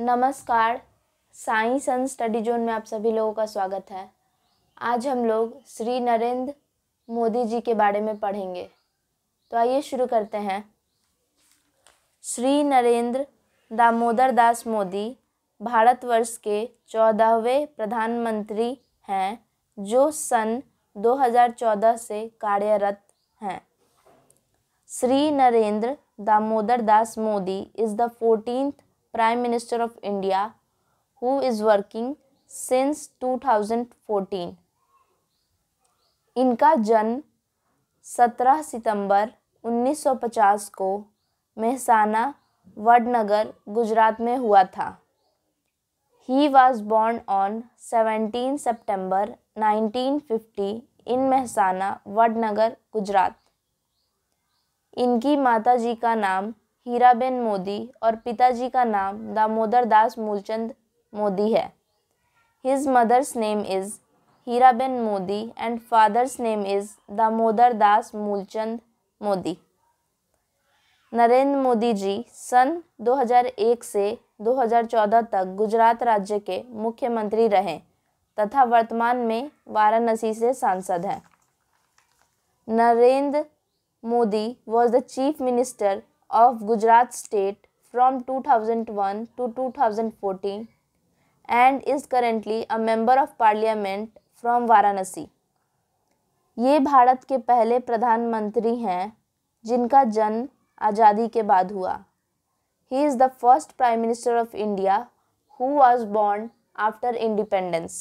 नमस्कार science and study zone में आप सभी लोगों का स्वागत है आज हम लोग श्री नरेंद्र मोदी जी के बारे में पढ़ेंगे तो आइए शुरू करते हैं श्री नरेंद्र दामोदर दास मोदी भारतवर्ष के चौदहवें प्रधानमंत्री हैं जो सन 2014 से कार्यरत हैं Shri Narendra Damodar Das Modi is the fourteenth prime minister of india who is working since 2014 इनका जन्म 17 सितंबर 1950 को मेहसाना वडनगर गुजरात में हुआ था he was born on September nineteen fifty in Mehsana Vadnagar Gujarat इनकी माता जी का नाम हीराबेन मोदी और पिताजी का नाम दामोदर दास मूलचंद मोदी है his mother's name is Heeraben Modi and father's name is Damodar Das Mulchand Modi Narendra Modi ji सन 2001 से 2014 तक गुजरात राज्य के मुख्यमंत्री रहे तथा वर्तमान में वाराणसी से सांसद हैं Narendra Modi was the chief minister of Gujarat state from 2001 to 2014 and is currently a member of parliament from Varanasi. ये भारत के पहले प्रधानमंत्री हैं जिनका जन्म आज़ादी के बाद हुआ he is the first prime minister of India who was born after independence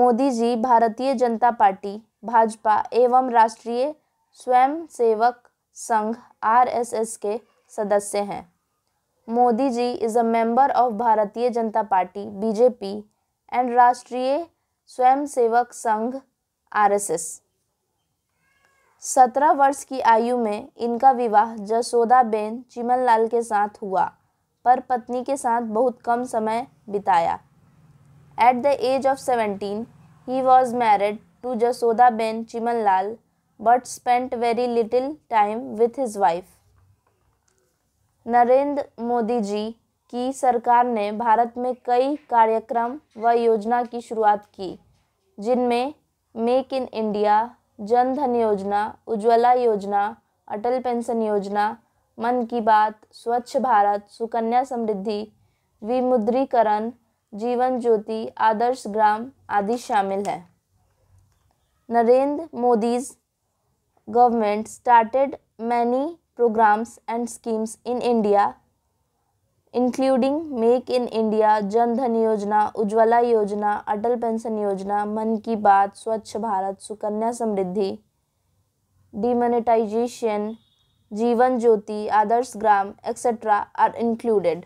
Modi ji Bharatiya Janata party Bhajpa एवं राष्ट्रीय स्वयं सेवक संघ आरएसएस के सदस्य हैं Modi ji is a member of Bharatiya Janata party BJP and राष्ट्रीय स्वयंसेवक संघ आरएसएस सत्रह वर्ष की आयु में इनका विवाह जसोदा बेन चिमनलाल के साथ हुआ पर पत्नी के साथ बहुत कम समय बिताया at the age of seventeen he was married to Jashodaben Chimanlal but spent very little time with his wife Narendra Modi ji की सरकार ने भारत में कई कार्यक्रम व योजना की शुरुआत की जिनमें मेक इन इंडिया जन धन योजना उज्ज्वला योजना अटल पेंशन योजना मन की बात स्वच्छ भारत सुकन्या समृद्धि विमुद्रीकरण जीवन ज्योति आदर्श ग्राम आदि शामिल है Narendra मोदीज़ government started many programs and schemes in India including Make in India, Jan Dhan Yojana, Ujwala Yojana, Atal Pension Yojana, Man Ki Baat, Swachh Bharat, Sukanya Samriddhi, demonetization, Jeevan Jyoti, Adarsh Gram, etc. are included.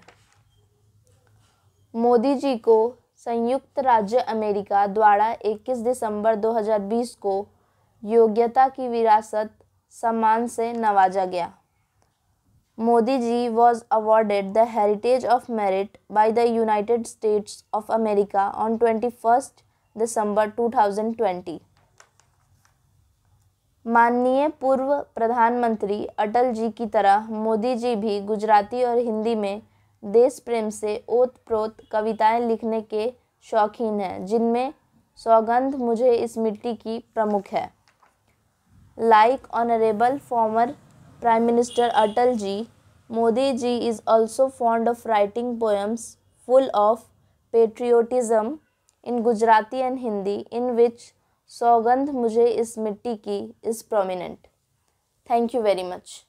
modi ji ko संयुक्त राज्य America द्वारा 21 दिसंबर 2020 को योग्यता की विरासत सम्मान से नवाजा गया Modi ji was the heritage of merit by the United States of America on twenty first December two thousand twenty माननीय पूर्व प्रधानमंत्री अटल जी की तरह मोदी जी भी गुजराती और हिंदी में देश प्रेम से ओत प्रोत कविताएं लिखने के शौकीन हैं जिनमें सौगंध मुझे इस मिट्टी की प्रमुख है Like Honorable former Prime Minister Atal ji, Modi ji is also fond of writing poems full of patriotism in Gujarati and Hindi, in which Saugandh Mujhe Is Mitti Ki is prominent. Thank you very much.